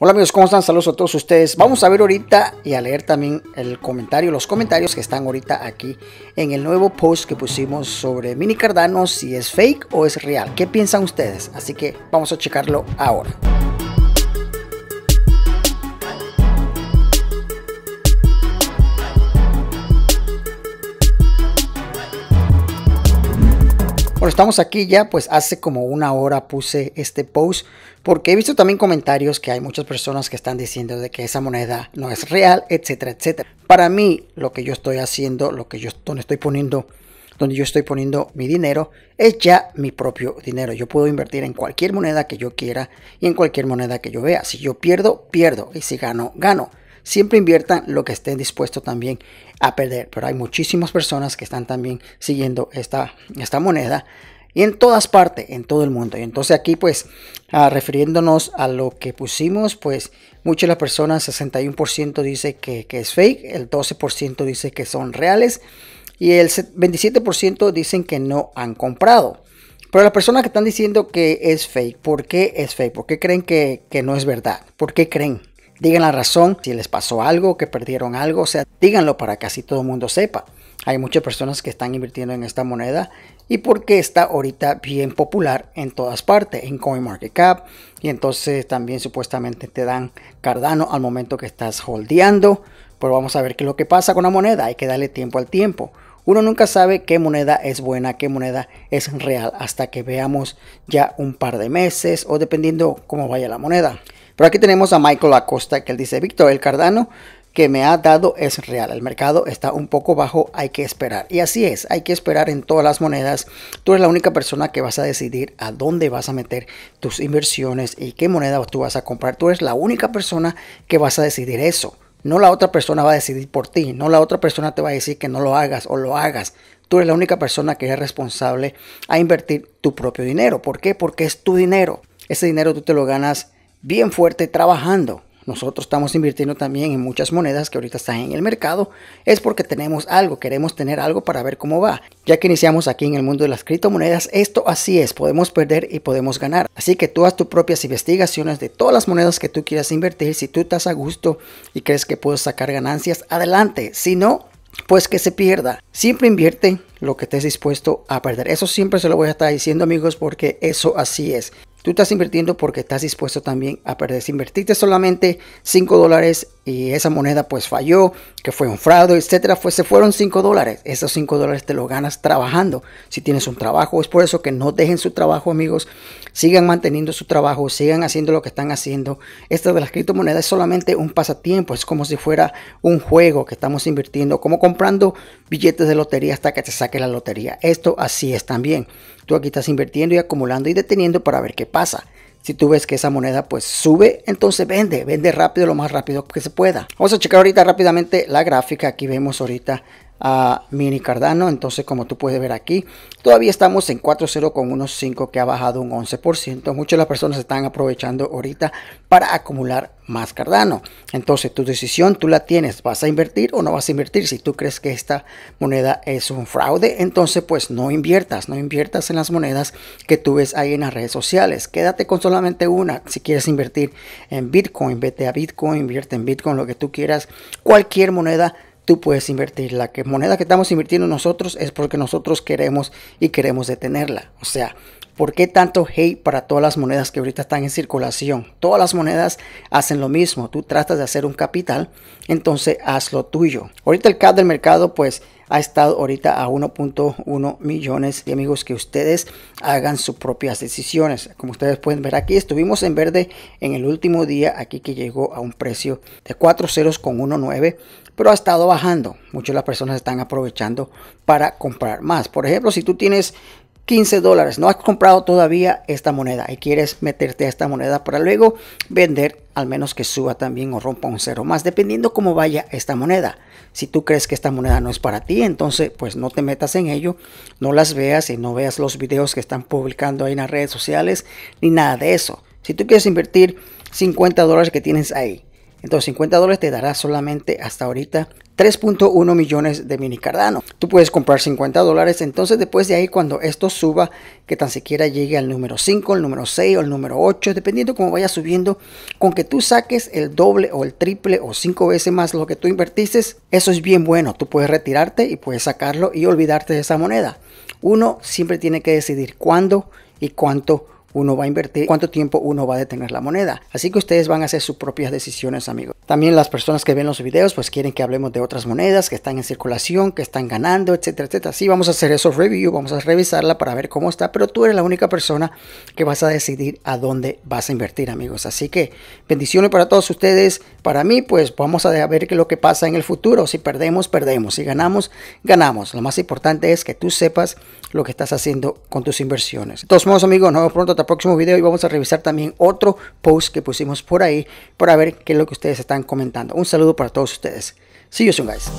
Hola amigos, ¿cómo están? Saludos a todos ustedes. Vamos a ver ahorita y a leer también el comentario, los comentarios que están ahorita aquí en el nuevo post que pusimos sobre Mini Cardano, si es fake o es real. ¿Qué piensan ustedes? Así que vamos a checarlo ahora. Bueno, estamos aquí ya, pues hace como una hora puse este post porque he visto también comentarios que hay muchas personas que están diciendo de que esa moneda no es real, etcétera, etcétera. Para mí, lo que yo estoy haciendo, lo que yo estoy poniendo donde yo estoy poniendo mi dinero, es ya mi propio dinero. Yo puedo invertir en cualquier moneda que yo quiera y en cualquier moneda que yo vea. Si yo pierdo, pierdo. Y si gano, gano. Siempre inviertan lo que estén dispuestos también a perder, pero hay muchísimas personas que están también siguiendo esta, esta moneda y en todas partes, en todo el mundo. Y entonces aquí pues ah, refiriéndonos a lo que pusimos, pues muchas de las personas, 61% dice que, es fake, el 12% dice que son reales y el 27% dicen que no han comprado. Pero las personas que están diciendo que es fake, ¿por qué es fake? ¿Por qué creen que, que no es verdad? ¿Por qué creen? Digan la razón, si les pasó algo, que perdieron algo, o sea, díganlo para que así todo el mundo sepa. Hay muchas personas que están invirtiendo en esta moneda y porque está ahorita bien popular en todas partes, en CoinMarketCap y entonces también supuestamente te dan Cardano al momento que estás holdeando. Pero vamos a ver qué es lo que pasa con la moneda, hay que darle tiempo al tiempo. Uno nunca sabe qué moneda es buena, qué moneda es real, hasta que veamos ya un par de meses o dependiendo cómo vaya la moneda. Pero aquí tenemos a Michael Acosta que él dice, Víctor, el Cardano que me ha dado es real. El mercado está un poco bajo, hay que esperar. Y así es, hay que esperar en todas las monedas. Tú eres la única persona que vas a decidir a dónde vas a meter tus inversiones y qué moneda tú vas a comprar. Tú eres la única persona que vas a decidir eso. No la otra persona va a decidir por ti, no la otra persona te va a decir que no lo hagas o lo hagas. Tú eres la única persona que es responsable a invertir tu propio dinero. ¿Por qué? Porque es tu dinero. Ese dinero tú te lo ganas bien fuerte trabajando. Nosotros estamos invirtiendo también en muchas monedas que ahorita están en el mercado. Es porque tenemos algo, queremos tener algo para ver cómo va. Ya que iniciamos aquí en el mundo de las criptomonedas, esto así es, podemos perder y podemos ganar. Así que tú haz tus propias investigaciones de todas las monedas que tú quieras invertir. Si tú estás a gusto y crees que puedes sacar ganancias, adelante. Si no, pues que se pierda. Siempre invierte lo que estés dispuesto a perder. Eso siempre se lo voy a estar diciendo amigos porque eso así es. Tú estás invirtiendo porque estás dispuesto también a perder. Si invertiste solamente 5 dólares y esa moneda pues falló, que fue un fraude, etcétera, pues se fueron 5 dólares. Esos 5 dólares te los ganas trabajando. Si tienes un trabajo, es por eso que no dejen su trabajo, amigos. Sigan manteniendo su trabajo, sigan haciendo lo que están haciendo. Esto de las criptomonedas es solamente un pasatiempo, es como si fuera un juego que estamos invirtiendo, como comprando billetes de lotería hasta que te saque la lotería. Esto así es también. Tú aquí estás invirtiendo y acumulando y deteniendo para ver qué pasa. Si tú ves que esa moneda pues sube, entonces vende, vende rápido, lo más rápido que se pueda. Vamos a checar ahorita rápidamente la gráfica. Aquí vemos ahorita a Mini Cardano. Entonces, como tú puedes ver aquí, todavía estamos en 4.0 con unos 5 que ha bajado un 11%. Muchas las personas están aprovechando ahorita para acumular más Cardano. Entonces, tu decisión tú la tienes. ¿Vas a invertir o no vas a invertir? Si tú crees que esta moneda es un fraude, entonces pues no inviertas. No inviertas en las monedas que tú ves ahí en las redes sociales. Quédate con solamente una. Si quieres invertir en Bitcoin, vete a Bitcoin, invierte en Bitcoin, lo que tú quieras. Cualquier moneda tú puedes invertir. La que moneda que estamos invirtiendo nosotros es porque nosotros queremos y queremos detenerla. O sea, ¿Por qué tanto hate para todas las monedas que ahorita están en circulación? Todas las monedas hacen lo mismo. Tú tratas de hacer un capital, entonces haz lo tuyo. Ahorita el cap del mercado, pues ha estado ahorita a 1.1 millones Y amigos que ustedes hagan sus propias decisiones. Como ustedes pueden ver aquí, estuvimos en verde en el último día aquí que llegó a un precio de 4.0,19. ceros con 1.9, pero ha estado bajando. Muchas de las personas están aprovechando para comprar más. Por ejemplo, si tú tienes 15 dólares. No has comprado todavía esta moneda y quieres meterte a esta moneda para luego vender al menos que suba también o rompa un cero más, dependiendo cómo vaya esta moneda. Si tú crees que esta moneda no es para ti, entonces pues no te metas en ello, no las veas y no veas los videos que están publicando ahí en las redes sociales ni nada de eso. Si tú quieres invertir 50 dólares que tienes ahí 50 dólares te dará solamente hasta ahorita 3.1 millones de mini cardano. Tú puedes comprar 50 dólares. Entonces después de ahí cuando esto suba, que tan siquiera llegue al número 5, el número 6 o el número 8, dependiendo cómo vaya subiendo, con que tú saques el doble o el triple o cinco veces más lo que tú invertiste, eso es bien bueno. Tú puedes retirarte y puedes sacarlo y olvidarte de esa moneda. Uno siempre tiene que decidir cuándo y cuánto uno va a invertir, cuánto tiempo uno va a detener la moneda. Así que ustedes van a hacer sus propias decisiones, amigos. También las personas que ven los videos, pues quieren que hablemos de otras monedas que están en circulación, que están ganando, etcétera, etcétera. Sí, vamos a hacer esos reviews, vamos a revisarla para ver cómo está, pero tú eres la única persona que vas a decidir a dónde vas a invertir, amigos. Así que bendiciones para todos ustedes. Para mí, pues vamos a ver lo que pasa en el futuro. Si perdemos, perdemos. Si ganamos, ganamos. Lo más importante es que tú sepas lo que estás haciendo con tus inversiones. De todos modos, amigos, nos vemos pronto próximo video y vamos a revisar también otro post que pusimos por ahí para ver qué es lo que ustedes están comentando. Un saludo para todos ustedes. See you soon, guys.